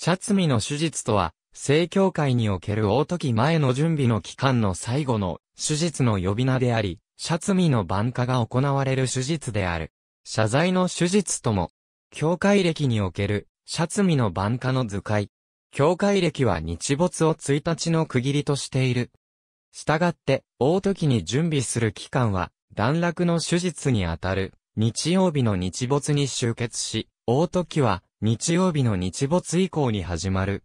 シャツミの手術とは、正教会における大時前の準備の期間の最後の手術の呼び名であり、シャツミの晩化が行われる手術である。謝罪の手術とも、教会歴におけるシャツミの晩化の図解。教会歴は日没を1日の区切りとしている。したがって、大時に準備する期間は、段落の手術にあたる、日曜日の日没に集結し、大時は、日曜日の日没以降に始まる。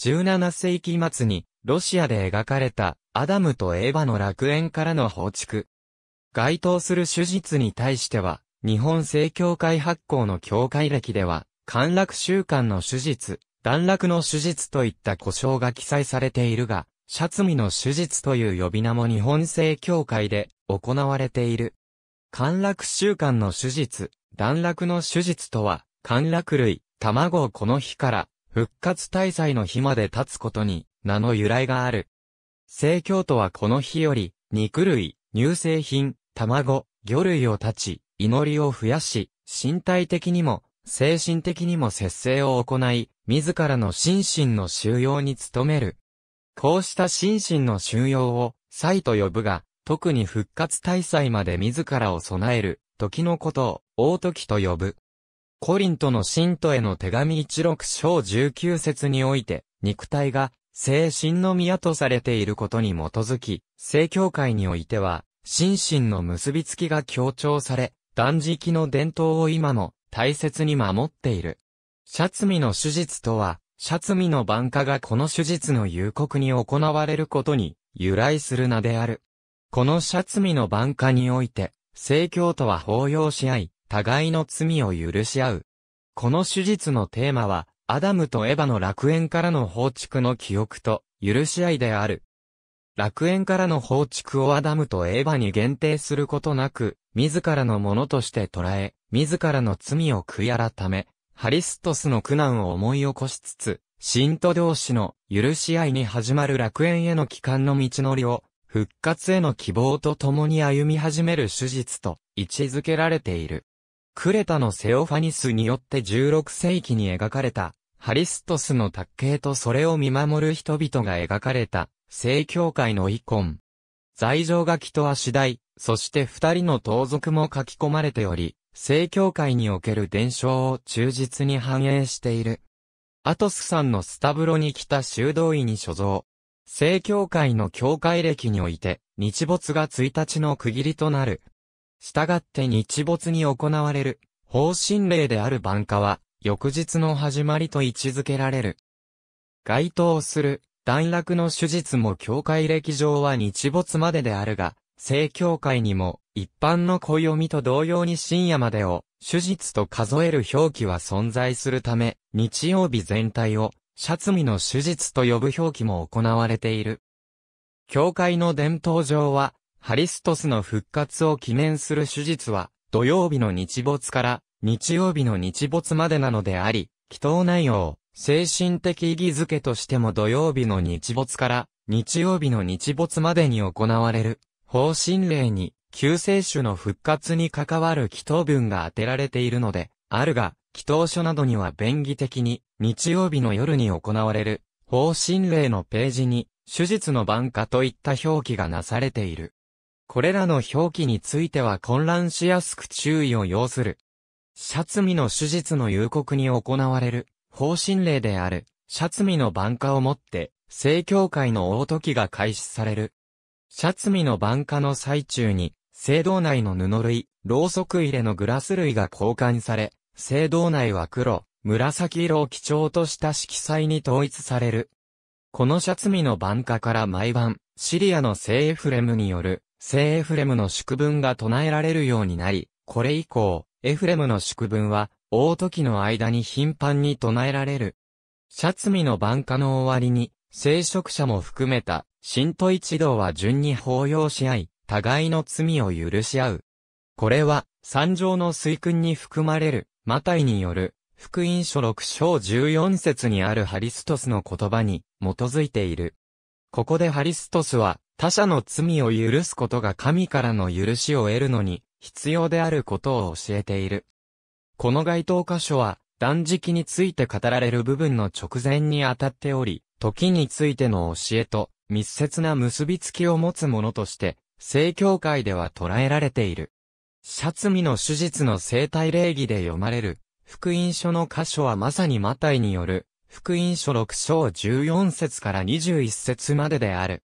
17世紀末に、ロシアで描かれた、アダムとエヴァの楽園からの放逐。該当する手術に対しては、日本正教会発行の教会歴では、陥落習慣の手術、段落の手術といった故障が記載されているが、シャツミの手術という呼び名も日本正教会で行われている。陥落習慣の手術、段落の手術とは、陥落類、卵をこの日から、復活大祭の日まで経つことに、名の由来がある。聖教徒はこの日より、肉類、乳製品、卵、魚類を断ち、祈りを増やし、身体的にも、精神的にも節制を行い、自らの心身の収容に努める。こうした心身の収容を、祭と呼ぶが、特に復活大祭まで自らを備える、時のことを、大時と呼ぶ。コリントの信徒への手紙一六章十九節において、肉体が精神の宮とされていることに基づき、正教会においては、心身の結びつきが強調され、断食の伝統を今も大切に守っている。シャツミの手術とは、シャツミの晩化がこの手術の夕刻に行われることに由来する名である。このシャツミの晩化において、正教徒は抱擁し合い、互いの罪を許し合う。この手術のテーマは、アダムとエヴァの楽園からの放逐の記憶と、許し合いである。楽園からの放逐をアダムとエヴァに限定することなく、自らのものとして捉え、自らの罪を悔い改め、ハリストスの苦難を思い起こしつつ、信徒同士の許し合いに始まる楽園への帰還の道のりを、復活への希望と共に歩み始める手術と位置づけられている。クレタのセオファニスによって16世紀に描かれた、ハリストスの卓形とそれを見守る人々が描かれた、聖教会の遺魂。罪状書きとは次第、そして二人の盗賊も書き込まれており、聖教会における伝承を忠実に反映している。アトスさんのスタブロに来た修道院に所蔵。聖教会の教会歴において、日没が1日の区切りとなる従って日没に行われる、方針令である晩夏は、翌日の始まりと位置づけられる。該当する、段落の手術も教会歴上は日没までであるが、正教会にも、一般の暦と同様に深夜までを、手術と数える表記は存在するため、日曜日全体を、シャツミの手術と呼ぶ表記も行われている。教会の伝統上は、ハリストスの復活を記念する手術は、土曜日の日没から日曜日の日没までなのであり、祈祷内容精神的意義づけとしても土曜日の日没から日曜日の日没までに行われる方針令に救世主の復活に関わる祈祷文が当てられているので、あるが、祈祷書などには便宜的に日曜日の夜に行われる方針令のページに手術の晩夏といった表記がなされている。これらの表記については混乱しやすく注意を要する。シャツミの手術の夕刻に行われる、方針令である、シャツミの晩夏をもって、正教会の大時が開始される。シャツミの晩夏の最中に、聖堂内の布類、ろうそく入れのグラス類が交換され、聖堂内は黒、紫色を基調とした色彩に統一される。このシャツミの晩夏から毎晩、シリアの聖エフレムによる聖エフレムの祝文が唱えられるようになり、これ以降、エフレムの祝文は、大時の間に頻繁に唱えられる。シャツミの晩夏の終わりに、聖職者も含めた、信徒一同は順に抱擁し合い、互いの罪を許し合う。これは、三条の水訓に含まれる、マタイによる、福音書六章十四節にあるハリストスの言葉に基づいている。ここでハリストスは他者の罪を許すことが神からの許しを得るのに必要であることを教えている。この該当箇所は断食について語られる部分の直前にあたっており、時についての教えと密接な結びつきを持つものとして、正教会では捉えられている。シャツミの手術の生体礼儀で読まれる、福音書の箇所はまさにマタイによる、福音書6章14節から21節までである。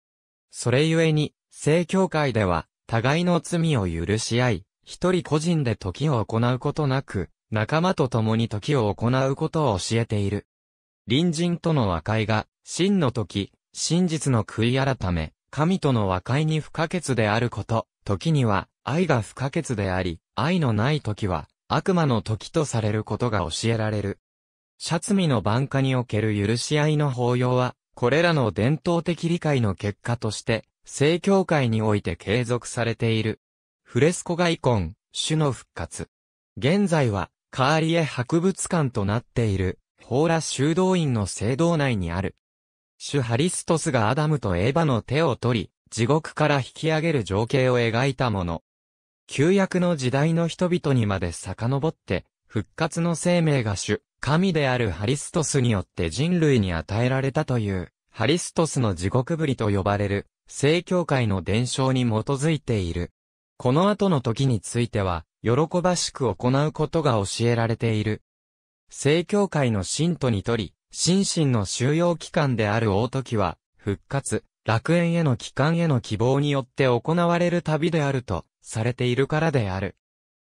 それゆえに、正教会では、互いの罪を許し合い、一人個人で時を行うことなく、仲間と共に時を行うことを教えている。隣人との和解が、真の時、真実の悔い改め、神との和解に不可欠であること、時には、愛が不可欠であり、愛のない時は、悪魔の時とされることが教えられる。シャツミの晩下における許し合いの法要は、これらの伝統的理解の結果として、正教会において継続されている。フレスコイコン、種の復活。現在は、カーリエ博物館となっている、ホーラ修道院の聖堂内にある。主ハリストスがアダムとエヴァの手を取り、地獄から引き上げる情景を描いたもの。旧約の時代の人々にまで遡って、復活の生命が主、神であるハリストスによって人類に与えられたという、ハリストスの地獄ぶりと呼ばれる、聖教会の伝承に基づいている。この後の時については、喜ばしく行うことが教えられている。聖教会の信徒にとり、心身の収容期間である大時は、復活、楽園への帰還への希望によって行われる旅であると、されているからである。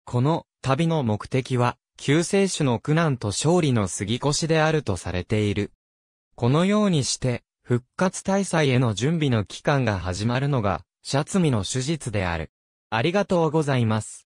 この旅の目的は、救世主の苦難と勝利の過ぎ越しであるとされている。このようにして、復活大祭への準備の期間が始まるのが、シャツミの手術である。ありがとうございます。